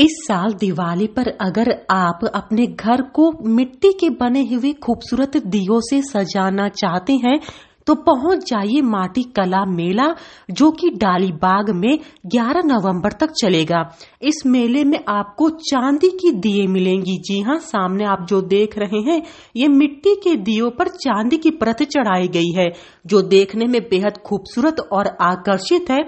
इस साल दिवाली पर अगर आप अपने घर को मिट्टी के बने हुए खूबसूरत दियो से सजाना चाहते हैं तो पहुंच जाइए माटी कला मेला जो कि डालीबाग में 11 नवंबर तक चलेगा इस मेले में आपको चांदी की दिए मिलेंगी जी हाँ सामने आप जो देख रहे हैं ये मिट्टी के दियो पर चांदी की प्रत चढ़ाई गई है जो देखने में बेहद खूबसूरत और आकर्षित है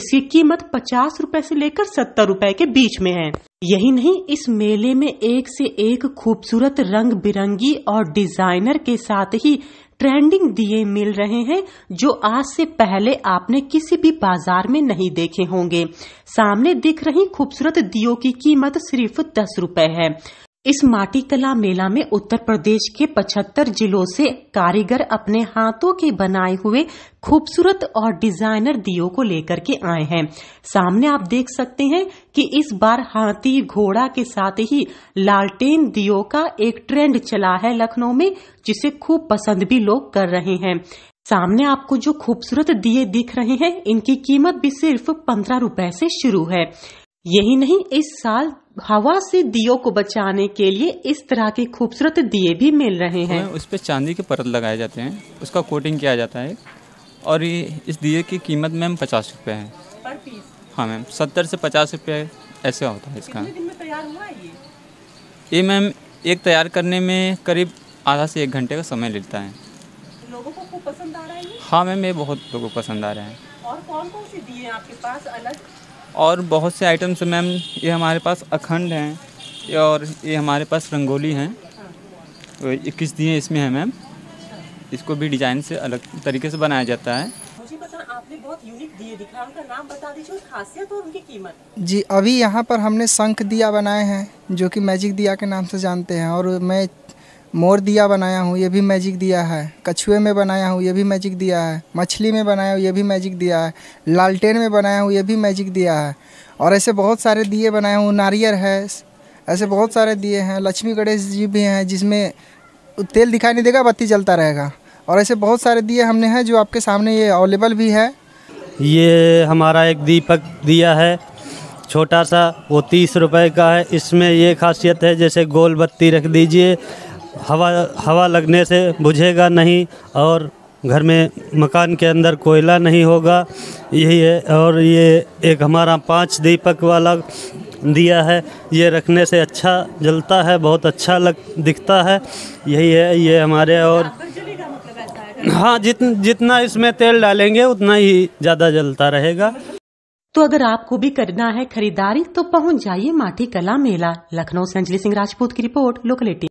इसकी कीमत पचास रूपए से लेकर सत्तर रूपए के बीच में है यही नहीं इस मेले में एक से एक खूबसूरत रंग बिरंगी और डिजाइनर के साथ ही ट्रेंडिंग दिए मिल रहे हैं जो आज से पहले आपने किसी भी बाजार में नहीं देखे होंगे सामने दिख रही खूबसूरत दियो की कीमत सिर्फ दस रूपए है इस माटी कला मेला में उत्तर प्रदेश के 75 जिलों से कारीगर अपने हाथों के बनाए हुए खूबसूरत और डिजाइनर दियो को लेकर के आए हैं सामने आप देख सकते हैं कि इस बार हाथी घोड़ा के साथ ही लालटेन दियो का एक ट्रेंड चला है लखनऊ में जिसे खूब पसंद भी लोग कर रहे हैं सामने आपको जो खूबसूरत दिए दिख रहे हैं इनकी कीमत भी सिर्फ पंद्रह रूपए से शुरू है यही नहीं इस साल हवा से दियो को बचाने के लिए इस तरह के खूबसूरत दिए भी मिल रहे हैं उस पर चांदी के परत लगाए जाते हैं उसका कोटिंग किया जाता है और ये इस दिए की कीमत मैम पचास रुपये है पर पीस हाँ मैम सत्तर से पचास रुपये ऐसा होता है इसका दिन में तैयार हुआ है ये ये मैम एक तैयार करने में करीब आधा से एक घंटे का समय लेता है लोगों को खूब पसंद आ रहा है हाँ मैम ये बहुत लोगों को पसंद आ रहा है और कौन कौन से दिए आपके पास अलग और बहुत से आइटम्स मैम ये हमारे पास अखंड हैं और ये हमारे पास रंगोली हैं इक्कीस तो दिए इसमें हैं मैम इसको भी डिजाइन से अलग तरीके से बनाया जाता है जी अभी यहाँ पर हमने शंख दिया बनाए हैं जो कि मैजिक दिया के नाम से जानते हैं और मैं मोर दिया बनाया हूँ ये भी मैजिक दिया है कछुए में बनाया हूँ ये भी मैजिक दिया है मछली में बनाया हूँ ये भी मैजिक दिया है लालटेन में बनाया हूँ ये भी मैजिक दिया है और ऐसे बहुत सारे दिए बनाए हूँ नारियल है ऐसे बहुत सारे दिए हैं लक्ष्मी गणेश जी भी हैं जिसमें तेल दिखाई नहीं देगा बत्ती जलता रहेगा और ऐसे बहुत सारे दिए हमने हैं जो आपके सामने ये अवेलेबल भी है ये हमारा एक दीपक दिया है छोटा सा वो तीस रुपए का है इसमें ये खासियत है जैसे गोल बत्ती रख दीजिए हवा हवा लगने से बुझेगा नहीं और घर में मकान के अंदर कोयला नहीं होगा यही है और ये एक हमारा पांच दीपक वाला दिया है ये रखने से अच्छा जलता है बहुत अच्छा लग दिखता है यही है ये हमारे और हाँ जितन जितना इसमें तेल डालेंगे उतना ही ज़्यादा जलता रहेगा तो अगर आपको भी करना है खरीदारी तो पहुंच जाइए माठी कला मेला लखनऊ से अंजलि सिंह राजपूत की रिपोर्ट लोकलिटी